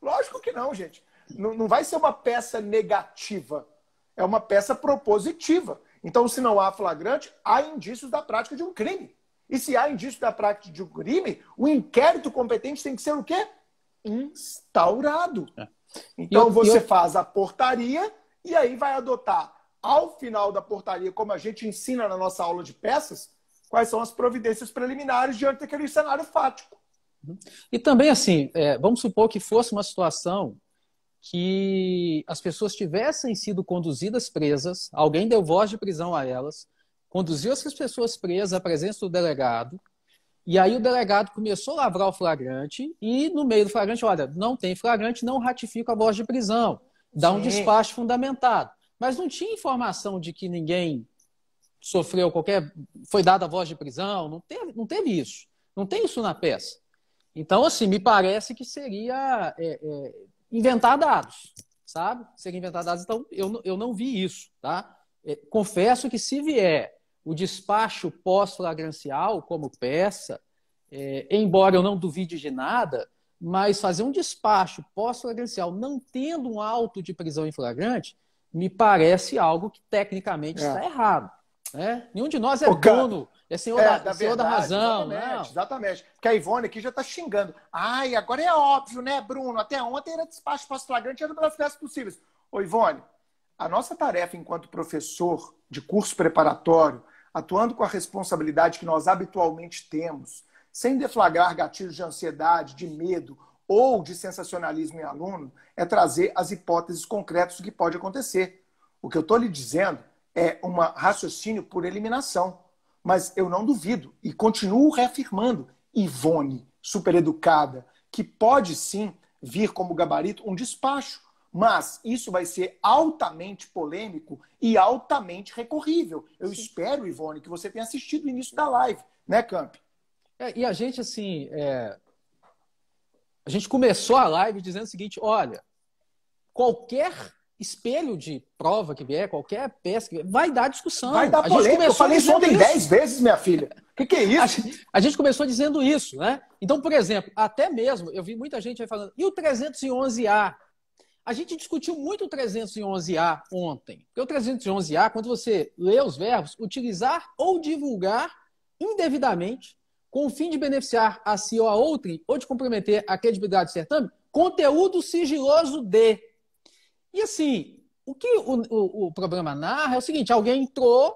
Lógico que não, gente. Não, não vai ser uma peça negativa. É uma peça propositiva. Então, se não há flagrante, há indícios da prática de um crime. E se há indício da prática de um crime, o inquérito competente tem que ser o quê? Instaurado. É. Então, você faz a portaria e aí vai adotar, ao final da portaria, como a gente ensina na nossa aula de peças, quais são as providências preliminares diante daquele cenário fático. E também, assim, é, vamos supor que fosse uma situação que as pessoas tivessem sido conduzidas presas, alguém deu voz de prisão a elas, conduziu essas pessoas presas à presença do delegado, e aí o delegado começou a lavrar o flagrante e no meio do flagrante, olha, não tem flagrante, não ratifica a voz de prisão. Dá Sim. um despacho fundamentado. Mas não tinha informação de que ninguém sofreu qualquer. foi dada a voz de prisão. Não teve, não teve isso. Não tem isso na peça. Então, assim, me parece que seria é, é, inventar dados, sabe? Seria inventar dados. Então, eu, eu não vi isso, tá? É, confesso que se vier o despacho pós-flagrancial como peça, é, embora eu não duvide de nada, mas fazer um despacho pós-flagrancial não tendo um auto de prisão em flagrante, me parece algo que tecnicamente é. está errado. Né? Nenhum de nós é Bruno, dono, é senhor, é, da, da, senhor verdade, da razão. Exatamente, não. exatamente. Porque a Ivone aqui já está xingando. Ai, agora é óbvio, né, Bruno? Até ontem era despacho para flagrante, era pelas festas possíveis. Ô, Ivone, a nossa tarefa enquanto professor de curso preparatório, atuando com a responsabilidade que nós habitualmente temos, sem deflagrar gatilhos de ansiedade, de medo ou de sensacionalismo em aluno, é trazer as hipóteses concretas do que pode acontecer. O que eu estou lhe dizendo é um raciocínio por eliminação. Mas eu não duvido e continuo reafirmando. Ivone, super educada, que pode sim vir como gabarito um despacho, mas isso vai ser altamente polêmico e altamente recorrível. Eu sim. espero, Ivone, que você tenha assistido o início da live, né, Camp? É, e a gente, assim, é... a gente começou a live dizendo o seguinte: olha, qualquer espelho de prova que vier, qualquer peça que vier, vai dar discussão. Vai dar polêmica. A gente começou Eu falei isso ontem 10 vezes, minha filha. O que, que, é isso? A gente, a gente, começou dizendo isso, né? Então, por exemplo, até mesmo, eu vi muita gente aí falando, e o 311A? A gente discutiu muito o 311A ontem. Porque o 311A, quando você lê os verbos, utilizar ou divulgar indevidamente, com o fim de beneficiar a si ou a outrem, ou de comprometer a credibilidade do certame, conteúdo sigiloso de e assim, o que o, o, o, narra é o seguinte: alguém entrou,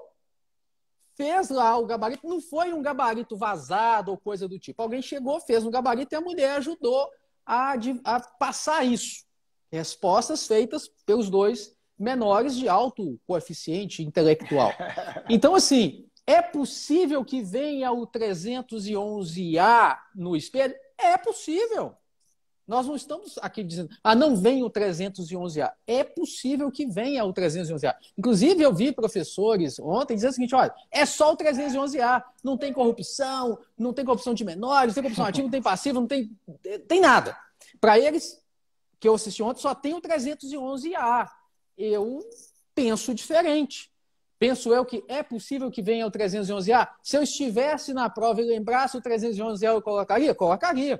fez lá o gabarito, não foi um gabarito vazado ou coisa do tipo. Alguém chegou, fez um gabarito e a mulher ajudou a, a passar isso. Respostas feitas pelos dois menores de alto coeficiente intelectual. Então, assim, é possível que venha o 311A no espelho? É possível. Nós não estamos aqui dizendo, ah, não vem o 311A. É possível que venha o 311A. Inclusive, eu vi professores ontem dizendo o seguinte: olha, é só o 311A. Não tem corrupção, não tem corrupção de menores, não tem corrupção ativa, não tem passiva, não tem, eh, tem nada. Para eles, que eu assisti ontem, só tem o 311A. Eu penso diferente. Penso eu que é possível que venha o 311A. Se eu estivesse na prova e lembrasse o 311A, eu colocaria? Colocaria.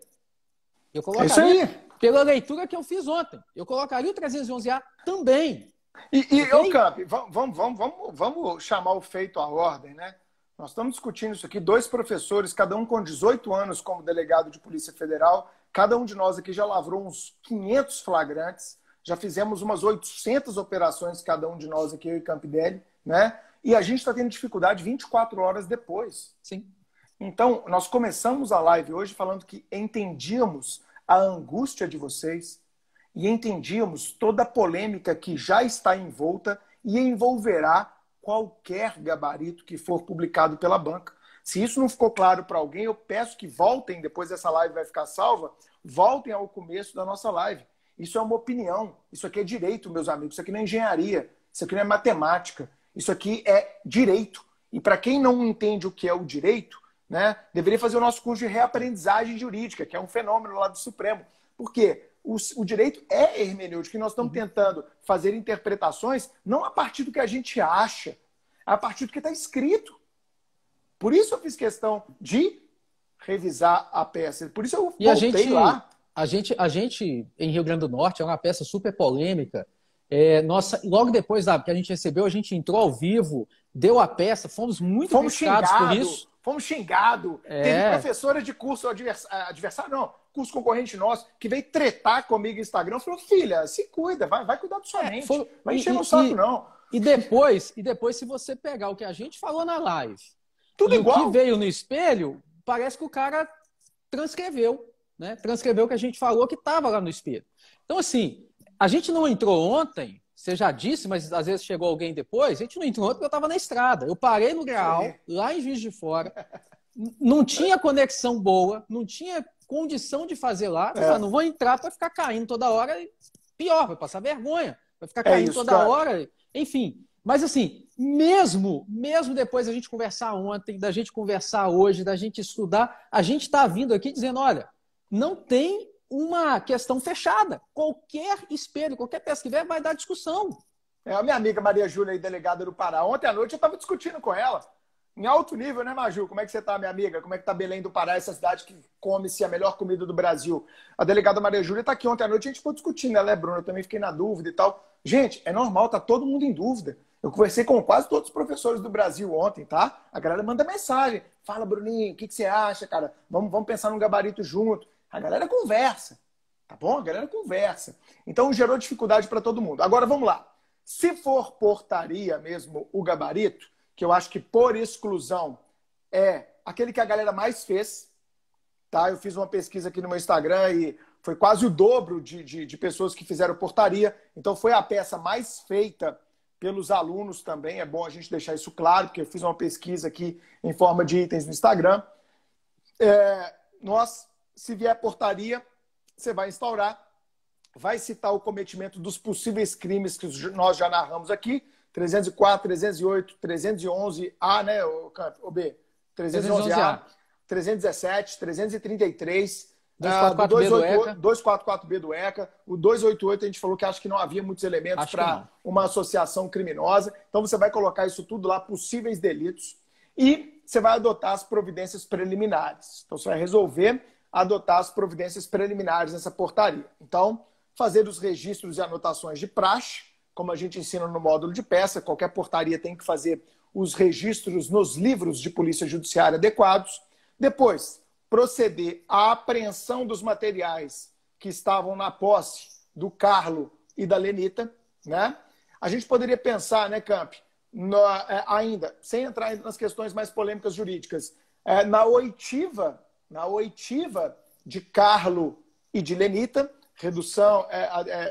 Eu colocaria, é isso aí. Pela leitura que eu fiz ontem, eu colocaria o 311A também. E, e okay? Camp, vamos, vamos, vamos, vamos chamar o feito à ordem, né? Nós estamos discutindo isso aqui, dois professores, cada um com 18 anos como delegado de Polícia Federal. Cada um de nós aqui já lavrou uns 500 flagrantes, já fizemos umas 800 operações, cada um de nós aqui, eu e Campidelli, né? E a gente está tendo dificuldade 24 horas depois. Sim. Então, nós começamos a live hoje falando que entendíamos a angústia de vocês e entendíamos toda a polêmica que já está envolta e envolverá qualquer gabarito que for publicado pela banca. Se isso não ficou claro para alguém, eu peço que voltem, depois essa live vai ficar salva, voltem ao começo da nossa live. Isso é uma opinião, isso aqui é direito, meus amigos, isso aqui não é engenharia, isso aqui não é matemática, isso aqui é direito. E para quem não entende o que é o direito, né? Deveria fazer o nosso curso de reaprendizagem jurídica, que é um fenômeno lá do Supremo. Por quê? O, o direito é hermenêutico e nós estamos uhum. tentando fazer interpretações não a partir do que a gente acha, a partir do que está escrito. Por isso eu fiz questão de revisar a peça. Por isso eu e voltei a gente, lá. A gente, a gente, em Rio Grande do Norte, é uma peça super polêmica. É, nossa, logo depois da, que a gente recebeu, a gente entrou ao vivo deu a peça, fomos muito fomos xingados por isso. Fomos xingados. É. Teve professora de curso eh, adversário, não, curso concorrente nosso, que veio tretar comigo no Instagram. Falou, filha, se cuida, vai, vai cuidar da sua é, mente. Foi... Vai encher no saco, não. E depois, e depois, se você pegar o que a gente falou na live, tudo igual. O que veio no espelho, parece que o cara transcreveu, né? Transcreveu o que a gente falou que estava lá no espelho. Então, assim, a gente não entrou ontem você já disse, mas às vezes chegou alguém depois, a gente não entrou porque eu estava na estrada. Eu parei no graal, lá em Juiz de Fora, não tinha conexão boa, não tinha condição de fazer lá. É. Falei, não vou entrar para ficar caindo toda hora, pior, vai passar vergonha, vai ficar é caindo é isso, toda cara. hora, enfim. Mas assim, mesmo, mesmo depois da gente conversar ontem, da gente conversar hoje, da gente estudar, a gente está vindo aqui dizendo, olha, não tem uma questão fechada. Qualquer espelho, qualquer peça que vier, vai dar discussão. É, a minha amiga Maria Júlia, delegada do Pará, ontem à noite eu estava discutindo com ela. Em alto nível, né, Maju? Como é que você está, minha amiga? Como é que está Belém do Pará, essa cidade que come-se a melhor comida do Brasil? A delegada Maria Júlia está aqui ontem à noite, a gente ficou discutindo. Ela é Bruna, eu também fiquei na dúvida e tal. Gente, é normal, tá todo mundo em dúvida. Eu conversei com quase todos os professores do Brasil ontem, tá? A galera manda mensagem. Fala, Bruninho, o que, que, você acha, cara? Vamos, vamos pensar num gabarito junto. A galera conversa, tá bom? A galera conversa. Então gerou dificuldade para todo mundo. Agora vamos lá. Se for portaria mesmo o gabarito, que eu acho que por exclusão é aquele que a galera mais fez, tá? Eu fiz uma pesquisa aqui no meu Instagram e foi quase o dobro de, de, de pessoas que fizeram portaria. Então foi a peça mais feita pelos alunos também. É bom a gente deixar isso claro, porque eu fiz uma pesquisa aqui em forma de itens no Instagram. É, nós se vier portaria, você vai instaurar, vai citar o cometimento dos possíveis crimes que nós já narramos aqui, 304, 308, 311A, né, o B? 311A, 317, 333, 244B do, 244B do ECA. O 288 a gente falou que acho que não havia muitos elementos para uma associação criminosa. Então você vai colocar isso tudo lá, possíveis delitos, e você vai adotar as providências preliminares. Então você vai resolver adotar as providências preliminares nessa portaria. Então, fazer os registros e anotações de praxe, como a gente ensina no módulo de peça, qualquer portaria tem que fazer os registros nos livros de polícia judiciária adequados. Depois, proceder à apreensão dos materiais que estavam na posse do Carlo e da Lenita, né? A gente poderia pensar, né, Camp, é, ainda, sem entrar nas questões mais polêmicas jurídicas, é, na oitiva na oitiva de Carlo e de Lenita, redução, é,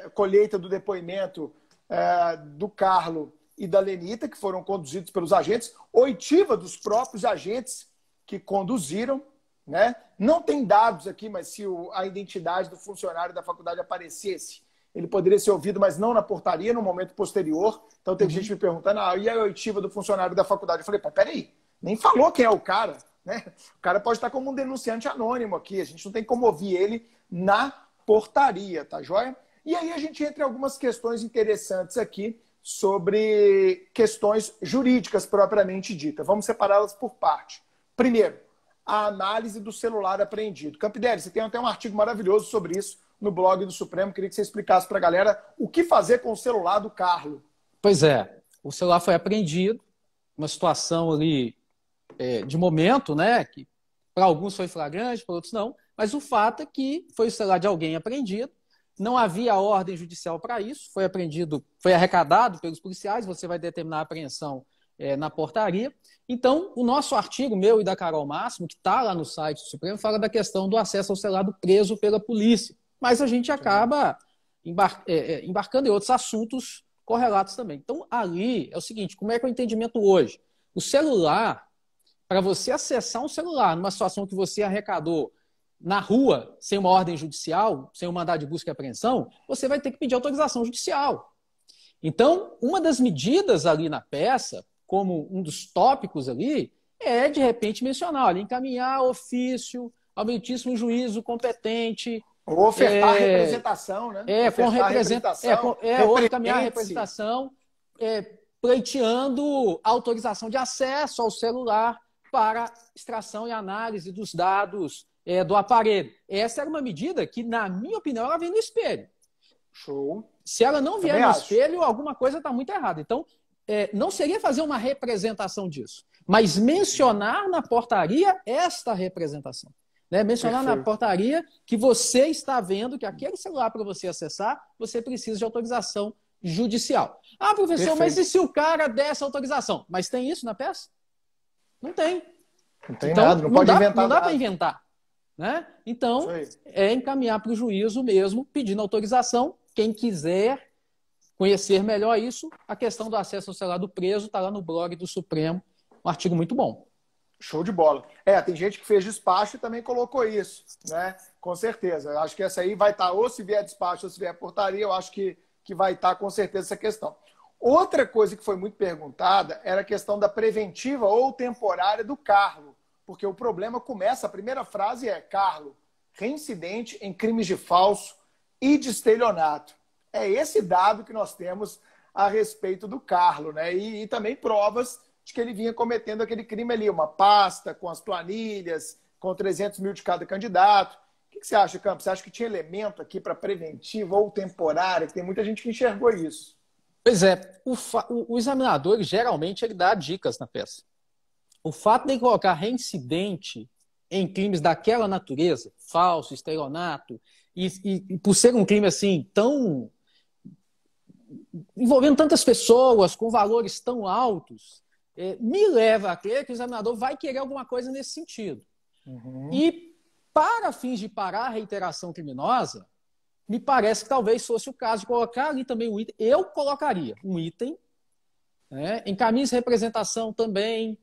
é, colheita do depoimento é, do Carlo e da Lenita, que foram conduzidos pelos agentes, oitiva dos próprios agentes que conduziram. Né? Não tem dados aqui, mas se o, a identidade do funcionário da faculdade aparecesse, ele poderia ser ouvido, mas não na portaria, no momento posterior. Então, teve uhum. gente me perguntando, ah, e a oitiva do funcionário da faculdade? Eu falei, peraí, nem falou quem é o cara. Né? O cara pode estar como um denunciante anônimo aqui, a gente não tem como ouvir ele na portaria, tá joia? E aí a gente entra em algumas questões interessantes aqui sobre questões jurídicas propriamente dita. Vamos separá-las por parte. Primeiro, a análise do celular apreendido. Campidelli, você tem até um artigo maravilhoso sobre isso no blog do Supremo. Queria que você explicasse para a galera o que fazer com o celular do Carlos Pois é, o celular foi apreendido, uma situação ali é, de momento, né? Que para alguns foi flagrante, para outros não. Mas o fato é que foi o celular de alguém apreendido. Não havia ordem judicial para isso. Foi apreendido, foi arrecadado pelos policiais. Você vai determinar a apreensão é, na portaria. Então, o nosso artigo, meu e da Carol Máximo, que está lá no site do Supremo, fala da questão do acesso ao selado preso pela polícia. Mas a gente acaba embar é, é embarcando em outros assuntos correlatos também. Então, ali é o seguinte: como é que é o entendimento hoje? O celular para você acessar um celular numa situação que você arrecadou na rua, sem uma ordem judicial, sem um mandado de busca e apreensão, você vai ter que pedir autorização judicial. Então, uma das medidas ali na peça, como um dos tópicos ali, é de repente mencionar, olha, encaminhar ofício, aumentíssimo juízo competente. Ou ofertar é, representação, né? É, com representação. É, é ou encaminhar representação, é, pleiteando autorização de acesso ao celular para extração e análise dos dados é, do aparelho. Essa era uma medida que, na minha opinião, ela vem no espelho. Show. Se ela não vier Também no acho. espelho, alguma coisa está muito errada. Então, é, não seria fazer uma representação disso, mas mencionar na portaria esta representação. Né? Mencionar Perfeito. na portaria que você está vendo que aquele celular para você acessar, você precisa de autorização judicial. Ah, professor, Perfeito. mas e se o cara dessa autorização? Mas tem isso na peça? Não tem. Não tem então, nada, não, não pode dá, inventar. Não dá para inventar. Né? Então, é encaminhar para o juízo mesmo, pedindo autorização. Quem quiser conhecer melhor isso, a questão do acesso ao celular do preso está lá no blog do Supremo, um artigo muito bom. Show de bola. É, tem gente que fez despacho e também colocou isso, né? Com certeza. Acho que essa aí vai estar, tá, ou se vier despacho, ou se vier portaria, eu acho que, que vai estar tá, com certeza essa questão. Outra coisa que foi muito perguntada era a questão da preventiva ou temporária do Carlo, porque o problema começa, a primeira frase é Carlo, reincidente em crimes de falso e de estelionato. É esse dado que nós temos a respeito do Carlo, né? E, e, também provas de que ele vinha cometendo aquele crime ali, uma pasta com as planilhas, com 300 mil de cada candidato. O que, que você acha, Campos? Você acha que tinha elemento aqui para preventiva ou temporária? Que tem muita gente que enxergou isso. Pois é, o, o, examinador geralmente ele dá dicas na peça. O fato de colocar reincidente em crimes daquela natureza, falso, estelionato, e, e, e, por ser um crime assim tão. envolvendo tantas pessoas, com valores tão altos, é, me leva a crer que o examinador vai querer alguma coisa nesse sentido. Uhum. E, para fins de parar a reiteração criminosa, me parece que talvez fosse o caso de colocar ali também o item. Eu colocaria um item. Né? Em caminhos de representação também,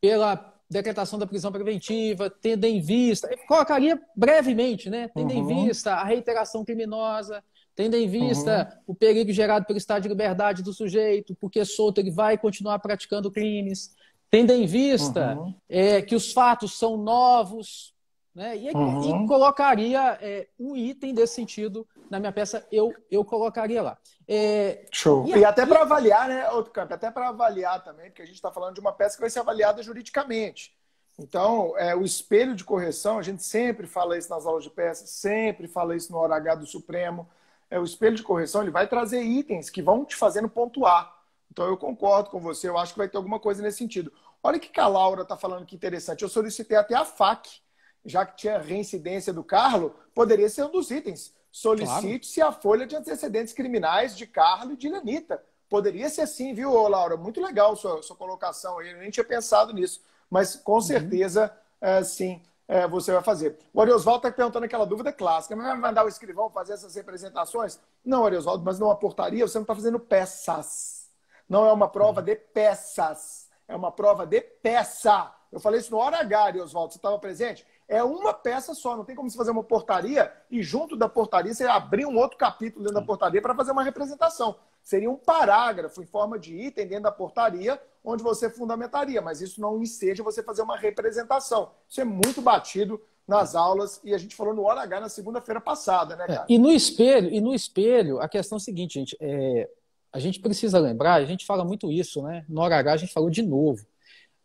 pela decretação da prisão preventiva, tendo em vista, colocaria brevemente, né? Tendo uhum. em vista a reiteração criminosa, tendo em vista uhum. o perigo gerado pelo estado de liberdade do sujeito, porque solto ele vai continuar praticando crimes, tendo em vista uhum. é, que os fatos são novos, né? E, uhum. e colocaria é, um item desse sentido na minha peça, eu, eu colocaria lá. É, Show. E, e até para avaliar, né, outro campo, até para avaliar também, porque a gente está falando de uma peça que vai ser avaliada juridicamente. Então, é, o espelho de correção, a gente sempre fala isso nas aulas de peça, sempre fala isso no H do Supremo. É, o espelho de correção ele vai trazer itens que vão te fazendo pontuar. Então, eu concordo com você, eu acho que vai ter alguma coisa nesse sentido. Olha o que, que a Laura está falando que interessante. Eu solicitei até a FAC já que tinha reincidência do Carlo, poderia ser um dos itens. Solicite-se claro. a folha de antecedentes criminais de Carlo e de Lenita. Poderia ser assim, viu, Laura? Muito legal sua, sua colocação aí. Eu nem tinha pensado nisso. Mas com uhum. certeza, uhum. sim, é, você vai fazer. O Ariosvaldo está perguntando aquela dúvida clássica. Mas vai mandar o escrivão fazer essas representações? Não, Ariosvaldo, mas não aportaria. portaria, você não está fazendo peças. Não é uma prova uhum. de peças. É uma prova de peça. Eu falei isso no hora H, Ariosvaldo. Você estava presente? é uma peça só, não tem como se fazer uma portaria e junto da portaria você abrir um outro capítulo dentro da portaria para fazer uma representação. Seria um parágrafo em forma de item dentro da portaria onde você fundamentaria, mas isso não enseja você fazer uma representação. Isso é muito batido nas aulas e a gente falou no Hora H na segunda-feira passada, né, é, cara? É, e no espelho, e no espelho, a questão é a seguinte, gente, é, a gente precisa lembrar, a gente fala muito isso, né? No Hora H a gente falou de novo.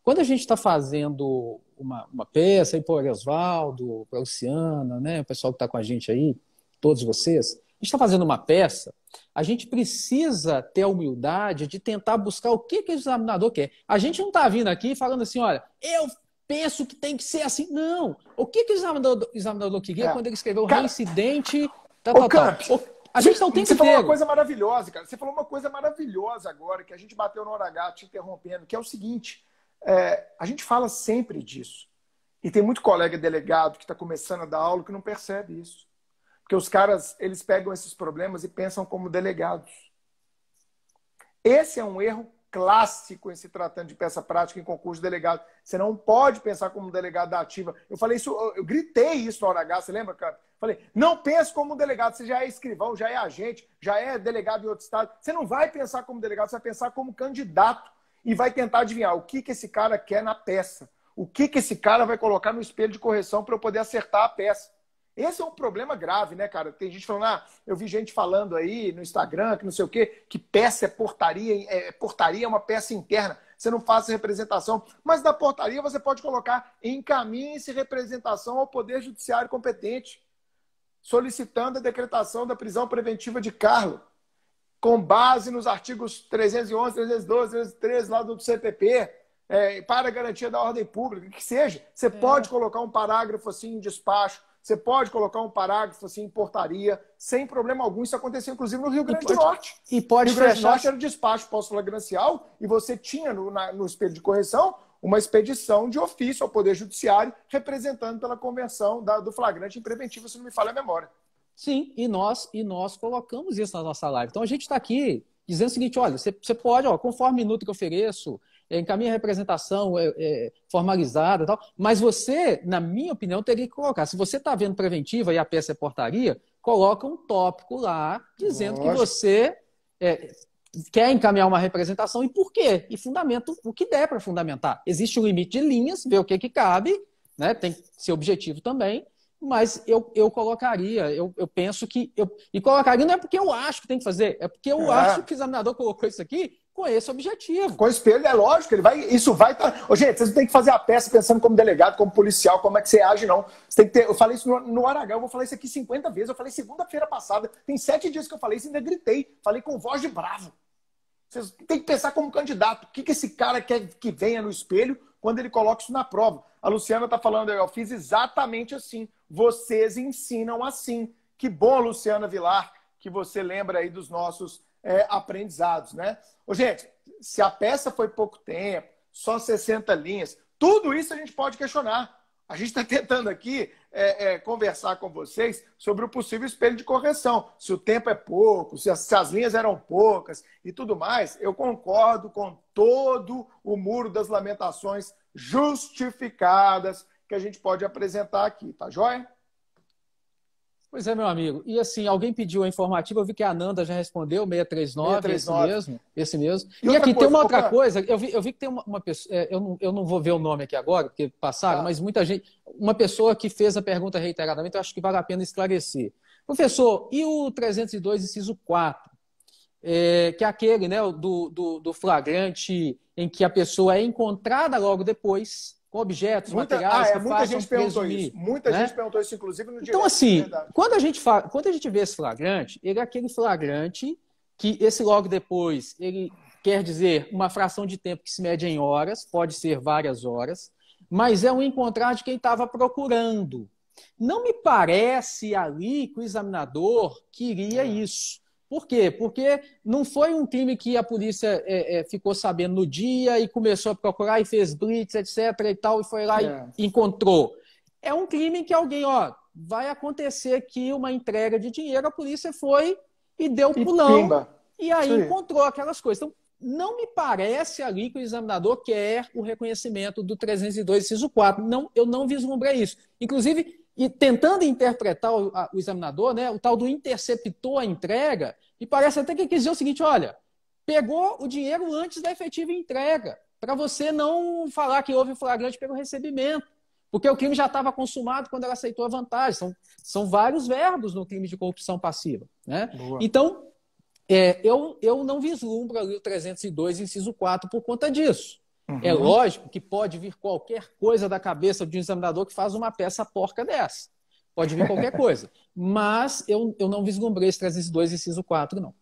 Quando a gente está fazendo uma, uma peça aí para o Oswaldo, para Luciana, né, o pessoal que está com a gente aí, todos vocês. A gente está fazendo uma peça, a gente precisa ter a humildade de tentar buscar o que, que o examinador quer. A gente não está vindo aqui falando assim, olha, eu penso que tem que ser assim. Não. O que, que o examinador, examinador queria é. quando ele escreveu cara... reincidente, tal, Ô, A gente não tem Você falou uma coisa maravilhosa, cara. Você falou uma coisa maravilhosa agora, que a gente bateu no horário te interrompendo, que é o seguinte. É, a gente fala sempre disso. E tem muito colega delegado que está começando a dar aula que não percebe isso. Porque os caras, eles pegam esses problemas e pensam como delegados. Esse é um erro clássico em se tratando de peça prática em concurso de delegado. Você não pode pensar como delegado da ativa. Eu falei isso, eu, eu gritei isso na hora H, você lembra, cara? Falei, não pense como delegado, você já é escrivão, já é agente, já é delegado em outro estado. Você não vai pensar como delegado, você vai pensar como candidato e vai tentar adivinhar o que, que esse cara quer na peça. O que, que esse cara vai colocar no espelho de correção para eu poder acertar a peça. Esse é um problema grave, né, cara? Tem gente falando, ah, eu vi gente falando aí no Instagram, que não sei o quê, que peça é portaria, é, é portaria é uma peça interna, você não faz representação. Mas na portaria você pode colocar, encaminhe-se representação ao Poder Judiciário competente, solicitando a decretação da prisão preventiva de Carlos com base nos artigos 311, 312, 313 lá do CPP, é, para garantia da ordem pública, que seja. Você é. pode colocar um parágrafo assim em despacho, você pode colocar um parágrafo assim em portaria, sem problema algum. Isso aconteceu, inclusive, no Rio Grande do Norte. E pode Rio Grande do Norte era o despacho pós-flagrancial e você tinha no, na, no espelho de correção uma expedição de ofício ao Poder Judiciário, representando pela convenção da, do flagrante em preventivo, se não me falha a memória. Sim, e nós, e nós colocamos isso na nossa live. Então a gente está aqui dizendo o seguinte: olha, você, pode, ó, conforme minuto que eu ofereço, é, encaminha a representação é, é, formalizada e tal, mas você, na minha opinião, teria que colocar. Se você está vendo preventiva e a peça é portaria, coloca um tópico lá dizendo Nossa. que você é, quer encaminhar uma representação e por quê. E fundamento o que der para fundamentar. Existe um limite de linhas, ver o que, que cabe, né? tem que ser objetivo também, mas eu, eu colocaria, eu, eu penso que. Eu, e colocaria não é porque eu acho que tem que fazer, é porque eu é. acho que o examinador colocou isso aqui com esse objetivo. Com o espelho, é lógico, ele vai, isso vai. Tá... gente, vocês não tem que fazer a peça pensando como delegado, como policial, como é que você age, não. Você tem que ter. Eu falei isso no, no Aragão, eu vou falar isso aqui 50 vezes, eu falei segunda-feira passada, tem sete dias que eu falei isso e ainda gritei. Falei com voz de bravo. Vocês têm que pensar como candidato. O que, que esse cara quer que venha no espelho quando ele coloca isso na prova? A Luciana está falando, eu fiz exatamente assim. Vocês ensinam assim. Que bom, Luciana Vilar, que você lembra aí dos nossos é, aprendizados, né? Ô, gente, se a peça foi pouco tempo, só 60 linhas, tudo isso a gente pode questionar. A gente está tentando aqui é, é, conversar com vocês sobre o possível espelho de correção. Se o tempo é pouco, se as, se as, linhas eram poucas e tudo mais, eu concordo com todo o muro das lamentações justificadas que a gente pode apresentar aqui, tá joia? Pois é, meu amigo. E assim, alguém pediu a informativa, eu vi que a Ananda já respondeu, 639, 639. esse mesmo. Esse mesmo. E, e aqui coisa, tem uma outra coisa, eu vi, eu vi que tem uma, uma pessoa, é, eu não, eu não vou ver o nome aqui agora, porque passaram, tá. mas muita gente, uma pessoa que fez a pergunta reiteradamente, eu acho que vale a pena esclarecer. Professor, e o 302, inciso 4? é, que é aquele né, do, do, do, flagrante em que a pessoa é encontrada logo depois com objetos, muita, materiais. Ah, é, muita gente perguntou isso. Muita né? gente perguntou isso, inclusive no Então, assim, quando a, gente fala, quando a gente vê esse flagrante, ele é aquele flagrante que esse logo depois, ele quer dizer uma fração de tempo que se mede em horas, pode ser várias horas, mas é um encontrar de quem estava procurando. Não me parece ali que o examinador queria é. isso. Por quê? Porque não foi um crime que a polícia é, é, ficou sabendo no dia e começou a procurar e fez blitz, etc. e tal, e foi lá é. e encontrou. É um crime que alguém, ó, vai acontecer aqui uma entrega de dinheiro, a polícia foi e deu e pulão. Pimba. E aí Sim. encontrou aquelas coisas. Então, não me parece ali que o examinador quer o reconhecimento do 302, inciso 4. Não, eu não vislumbrei isso. Inclusive, e tentando interpretar o, a, o examinador, né, o tal do interceptou a entrega, e parece até que ele quis dizer o seguinte: olha, pegou o dinheiro antes da efetiva entrega, para você não falar que houve flagrante pelo recebimento, porque o crime já estava consumado quando ela aceitou a vantagem. São, são vários verbos no crime de corrupção passiva. Né? Então, é, eu, eu não vislumbro ali o 302, inciso 4, por conta disso. Uhum. É lógico que pode vir qualquer coisa da cabeça de um examinador que faz uma peça porca dessa. Pode vir qualquer coisa. Mas eu, eu não vislumbrei esse 302 inciso 4, não.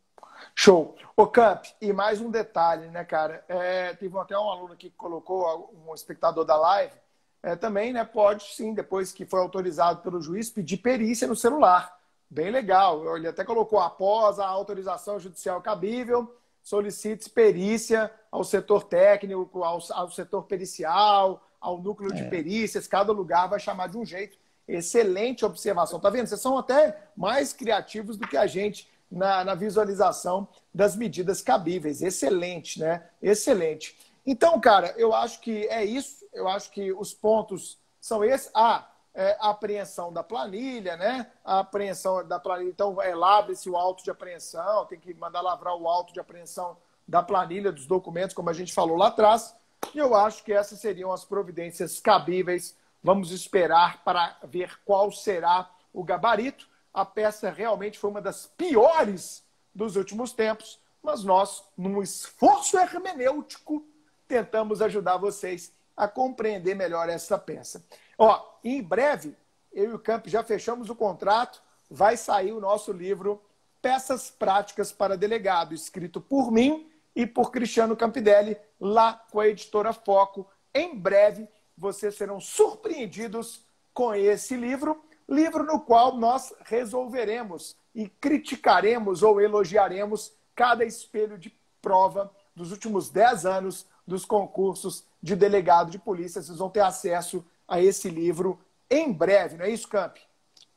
Show. Ô, Camp, e mais um detalhe, né, cara? É, teve até um aluno aqui que colocou, um espectador da live, é, também, né, pode sim, depois que foi autorizado pelo juiz, pedir perícia no celular. Bem legal. Ele até colocou, após a autorização judicial cabível, solicite perícia ao setor técnico, ao, ao setor pericial, ao núcleo é. de perícias. Cada lugar vai chamar de um jeito Excelente observação. Tá vendo? Vocês são até mais criativos do que a gente na, na visualização das medidas cabíveis. Excelente, né? Excelente. Então, cara, eu acho que é isso. Eu acho que os pontos são esses. Ah, é, a apreensão da planilha, né? A apreensão da planilha. Então, é, labre-se o auto de apreensão, tem que mandar lavrar o auto de apreensão da planilha, dos documentos, como a gente falou lá atrás. E eu acho que essas seriam as providências cabíveis Vamos esperar para ver qual será o gabarito. A peça realmente foi uma das piores dos últimos tempos, mas nós, num esforço hermenêutico, tentamos ajudar vocês a compreender melhor essa peça. Ó, em breve, eu e o Camp já fechamos o contrato, vai sair o nosso livro Peças Práticas para Delegado, escrito por mim e por Cristiano Campidelli, lá com a editora Foco. Em breve, vocês serão surpreendidos com esse livro, livro no qual nós resolveremos e criticaremos ou elogiaremos cada espelho de prova dos últimos 10 anos dos concursos de delegado de polícia. Vocês vão ter acesso a esse livro em breve, não é isso, Camp?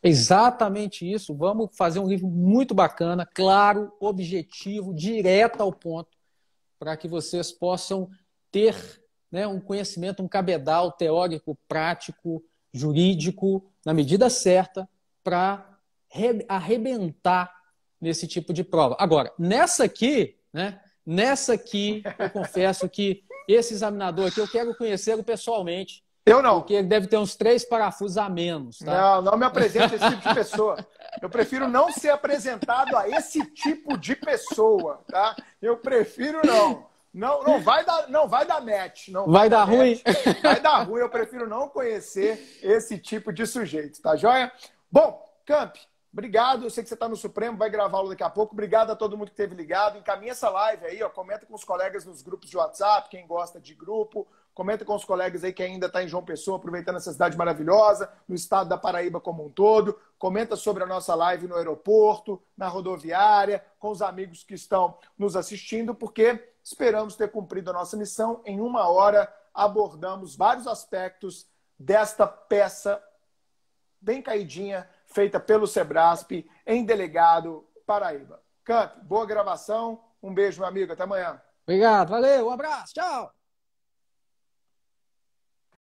Exatamente isso. Vamos fazer um livro muito bacana, claro, objetivo, direto ao ponto, para que vocês possam ter né, um conhecimento, um cabedal teórico, prático, jurídico, na medida certa, para arrebentar nesse tipo de prova. Agora, nessa aqui, né, nessa aqui, eu confesso que esse examinador aqui eu quero conhecê-lo pessoalmente. Eu não. Porque ele deve ter uns três parafusos a menos. Tá? Não, não me apresente esse tipo de pessoa. Eu prefiro não ser apresentado a esse tipo de pessoa, tá? Eu prefiro não. Não, não vai dar, não vai dar match. Não vai, vai dar, dar ruim. vai dar ruim. Eu prefiro não conhecer esse tipo de sujeito, tá joia? Bom, Camp, obrigado. Eu sei que você está no Supremo, vai gravar lo daqui a pouco. Obrigado a todo mundo que esteve ligado. Encaminha essa live aí, ó. Comenta com os colegas nos grupos de WhatsApp, quem gosta de grupo. Comenta com os colegas aí que ainda está em João Pessoa, aproveitando essa cidade maravilhosa, no estado da Paraíba como um todo. Comenta sobre a nossa live no aeroporto, na rodoviária, com os amigos que estão nos assistindo, porque esperamos ter cumprido a nossa missão. Em uma hora, abordamos vários aspectos desta peça bem caidinha, feita pelo Sebrasp, em delegado Paraíba. Camp, boa gravação. Um beijo, meu amigo. Até amanhã. Obrigado, valeu, um abraço, tchau.